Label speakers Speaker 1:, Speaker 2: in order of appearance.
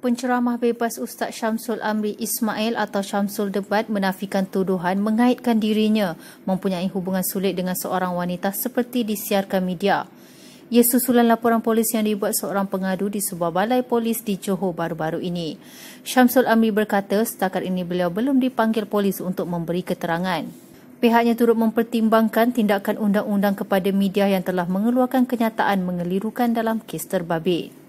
Speaker 1: Penceramah bebas Ustaz Syamsul Amri Ismail atau Syamsul Debat menafikan tuduhan mengaitkan dirinya mempunyai hubungan sulit dengan seorang wanita seperti disiarkan media. Ia susulan laporan polis yang dibuat seorang pengadu di sebuah balai polis di Johor baru-baru ini. Syamsul Amri berkata setakat ini beliau belum dipanggil polis untuk memberi keterangan. Pihaknya turut mempertimbangkan tindakan undang-undang kepada media yang telah mengeluarkan kenyataan mengelirukan dalam kes terbabit.